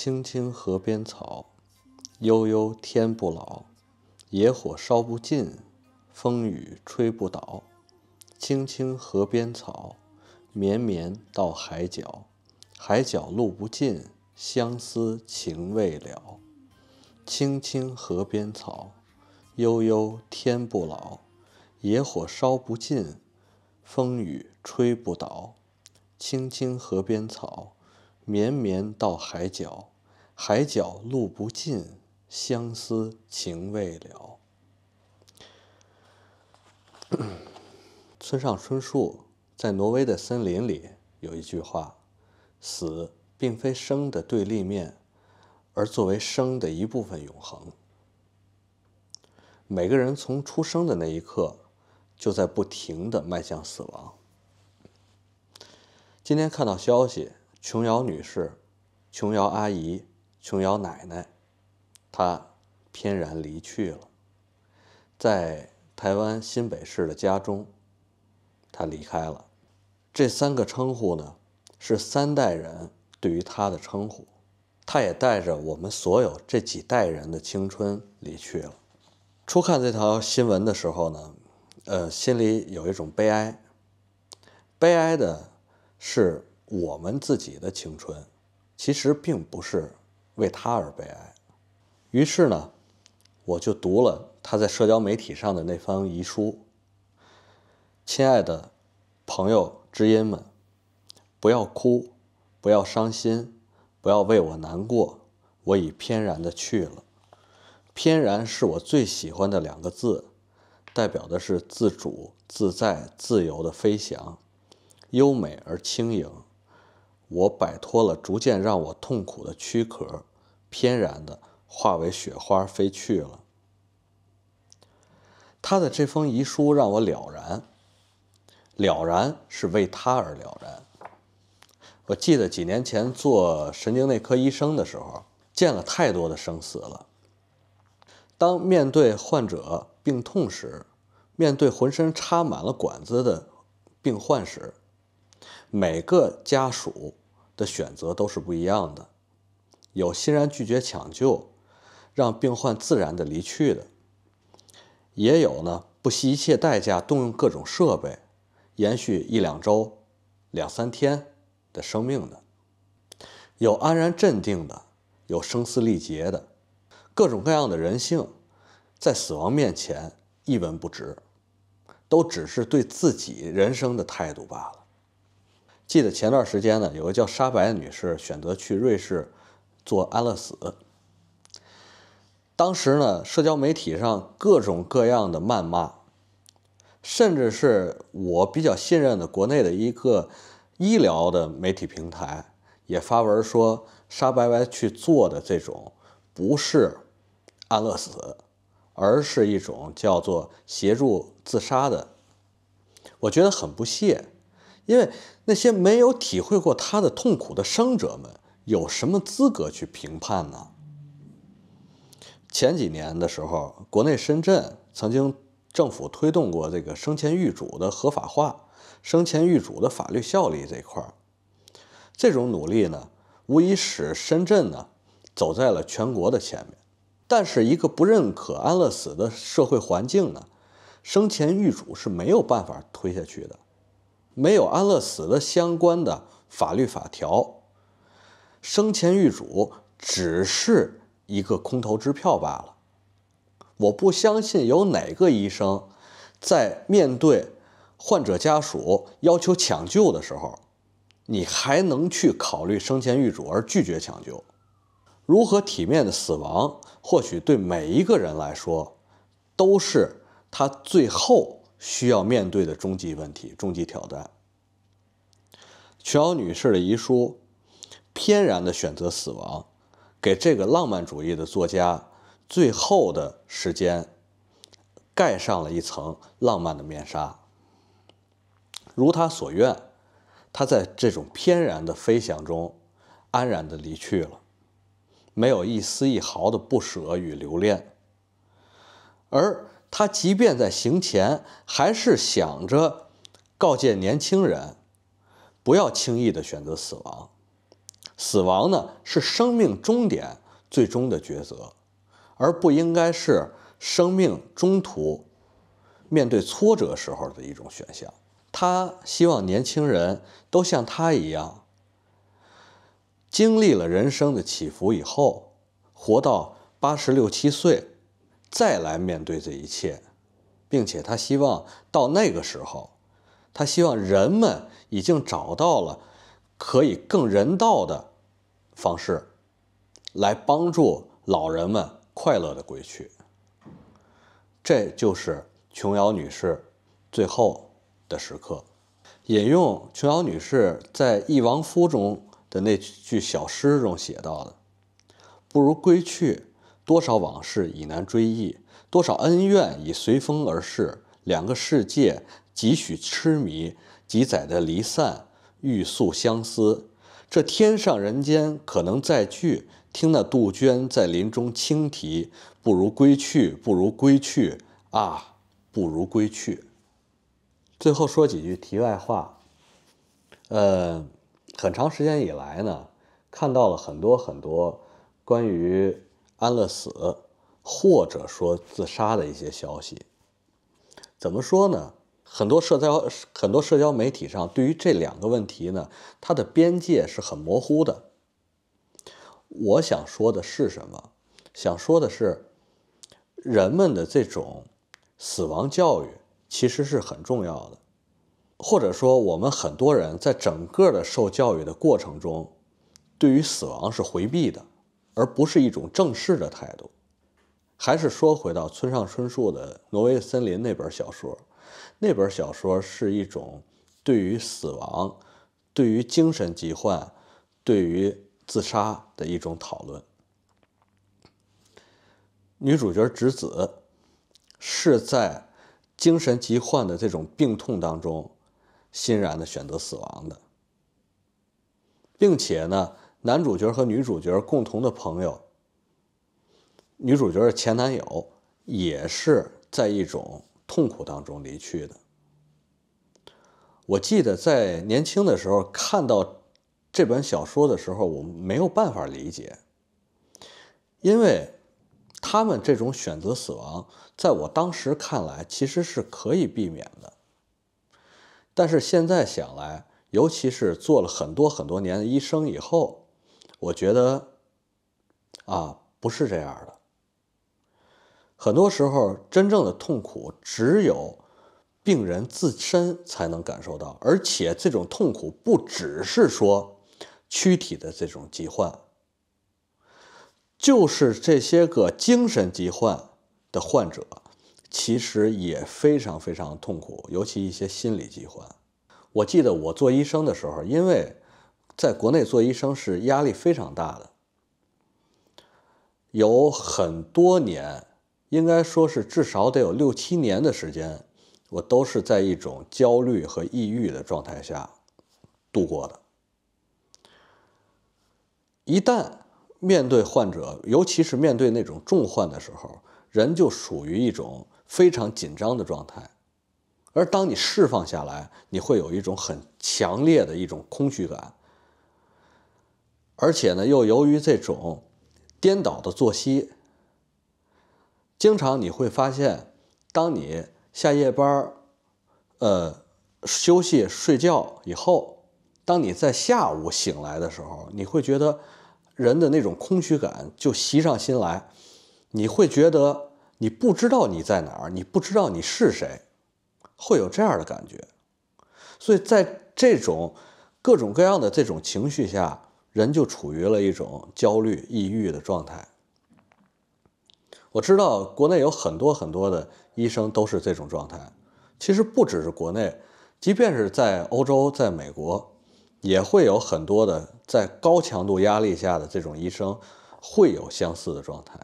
青青河边草，悠悠天不老，野火烧不尽，风雨吹不倒。青青河边草，绵绵到海角，海角路不尽，相思情未了。青青河边草，悠悠天不老，野火烧不尽，风雨吹不倒。青青河边草。绵绵到海角，海角路不尽，相思情未了。村上春树在挪威的森林里有一句话：“死并非生的对立面，而作为生的一部分永恒。”每个人从出生的那一刻，就在不停的迈向死亡。今天看到消息。琼瑶女士、琼瑶阿姨、琼瑶奶奶，她翩然离去了，在台湾新北市的家中，她离开了。这三个称呼呢，是三代人对于她的称呼，她也带着我们所有这几代人的青春离去了。初看这条新闻的时候呢，呃，心里有一种悲哀，悲哀的是。我们自己的青春，其实并不是为他而悲哀。于是呢，我就读了他在社交媒体上的那封遗书。亲爱的，朋友、知音们，不要哭，不要伤心，不要为我难过。我已翩然的去了。翩然是我最喜欢的两个字，代表的是自主、自在、自由的飞翔，优美而轻盈。我摆脱了逐渐让我痛苦的躯壳，翩然的化为雪花飞去了。他的这封遗书让我了然，了然是为他而了然。我记得几年前做神经内科医生的时候，见了太多的生死了。当面对患者病痛时，面对浑身插满了管子的病患时。每个家属的选择都是不一样的，有欣然拒绝抢救，让病患自然的离去的，也有呢不惜一切代价动用各种设备，延续一两周、两三天的生命的，有安然镇定的，有声嘶力竭的，各种各样的人性，在死亡面前一文不值，都只是对自己人生的态度罢了。记得前段时间呢，有个叫沙白的女士选择去瑞士做安乐死。当时呢，社交媒体上各种各样的谩骂，甚至是我比较信任的国内的一个医疗的媒体平台也发文说，沙白白去做的这种不是安乐死，而是一种叫做协助自杀的，我觉得很不屑。因为那些没有体会过他的痛苦的生者们，有什么资格去评判呢？前几年的时候，国内深圳曾经政府推动过这个生前预嘱的合法化，生前预嘱的法律效力这一块儿，这种努力呢，无疑使深圳呢走在了全国的前面。但是，一个不认可安乐死的社会环境呢，生前预嘱是没有办法推下去的。没有安乐死的相关的法律法条，生前预嘱只是一个空头支票罢了。我不相信有哪个医生在面对患者家属要求抢救的时候，你还能去考虑生前预嘱而拒绝抢救。如何体面的死亡，或许对每一个人来说，都是他最后。需要面对的终极问题、终极挑战。琼女士的遗书，翩然的选择死亡，给这个浪漫主义的作家最后的时间，盖上了一层浪漫的面纱。如他所愿，他在这种翩然的飞翔中，安然的离去了，没有一丝一毫的不舍与留恋。而他即便在行前，还是想着告诫年轻人，不要轻易的选择死亡。死亡呢，是生命终点最终的抉择，而不应该是生命中途面对挫折时候的一种选项。他希望年轻人都像他一样，经历了人生的起伏以后，活到八十六七岁。再来面对这一切，并且他希望到那个时候，他希望人们已经找到了可以更人道的方式，来帮助老人们快乐的归去。这就是琼瑶女士最后的时刻。引用琼瑶女士在《忆王夫》中的那句小诗中写到的：“不如归去。”多少往事已难追忆，多少恩怨已随风而逝。两个世界，几许痴迷，几载的离散，欲诉相思。这天上人间，可能再聚。听那杜鹃在林中轻啼，不如归去，不如归去啊，不如归去。最后说几句题外话。呃，很长时间以来呢，看到了很多很多关于。安乐死，或者说自杀的一些消息，怎么说呢？很多社交、很多社交媒体上对于这两个问题呢，它的边界是很模糊的。我想说的是什么？想说的是，人们的这种死亡教育其实是很重要的，或者说我们很多人在整个的受教育的过程中，对于死亡是回避的。而不是一种正式的态度，还是说回到村上春树的《挪威森林》那本小说，那本小说是一种对于死亡、对于精神疾患、对于自杀的一种讨论。女主角直子是在精神疾患的这种病痛当中，欣然的选择死亡的，并且呢。男主角和女主角共同的朋友，女主角的前男友，也是在一种痛苦当中离去的。我记得在年轻的时候看到这本小说的时候，我没有办法理解，因为他们这种选择死亡，在我当时看来其实是可以避免的。但是现在想来，尤其是做了很多很多年医生以后，我觉得，啊，不是这样的。很多时候，真正的痛苦只有病人自身才能感受到，而且这种痛苦不只是说躯体的这种疾患，就是这些个精神疾患的患者，其实也非常非常痛苦，尤其一些心理疾患。我记得我做医生的时候，因为。在国内做医生是压力非常大的，有很多年，应该说是至少得有六七年的时间，我都是在一种焦虑和抑郁的状态下度过的。一旦面对患者，尤其是面对那种重患的时候，人就属于一种非常紧张的状态，而当你释放下来，你会有一种很强烈的一种空虚感。而且呢，又由于这种颠倒的作息，经常你会发现，当你下夜班儿，呃，休息睡觉以后，当你在下午醒来的时候，你会觉得人的那种空虚感就袭上心来，你会觉得你不知道你在哪儿，你不知道你是谁，会有这样的感觉。所以在这种各种各样的这种情绪下。人就处于了一种焦虑、抑郁的状态。我知道国内有很多很多的医生都是这种状态。其实不只是国内，即便是在欧洲、在美国，也会有很多的在高强度压力下的这种医生会有相似的状态。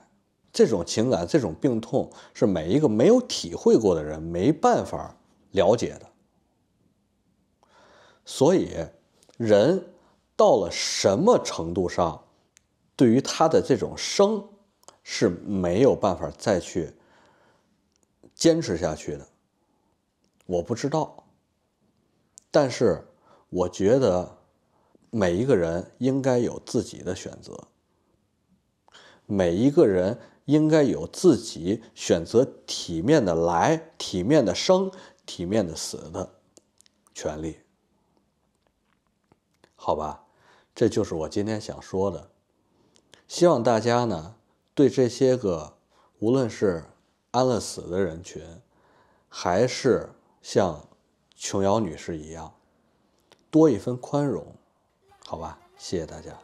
这种情感、这种病痛是每一个没有体会过的人没办法了解的。所以，人。到了什么程度上，对于他的这种生是没有办法再去坚持下去的，我不知道。但是我觉得每一个人应该有自己的选择，每一个人应该有自己选择体面的来、体面的生、体面的死的权利，好吧？这就是我今天想说的，希望大家呢对这些个无论是安乐死的人群，还是像琼瑶女士一样，多一分宽容，好吧？谢谢大家。